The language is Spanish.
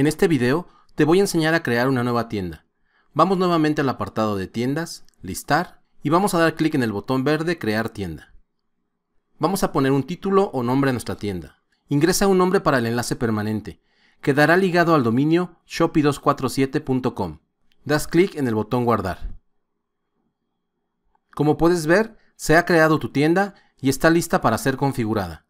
En este video te voy a enseñar a crear una nueva tienda. Vamos nuevamente al apartado de tiendas, listar y vamos a dar clic en el botón verde crear tienda. Vamos a poner un título o nombre a nuestra tienda. Ingresa un nombre para el enlace permanente. Quedará ligado al dominio shopi247.com. Das clic en el botón guardar. Como puedes ver, se ha creado tu tienda y está lista para ser configurada.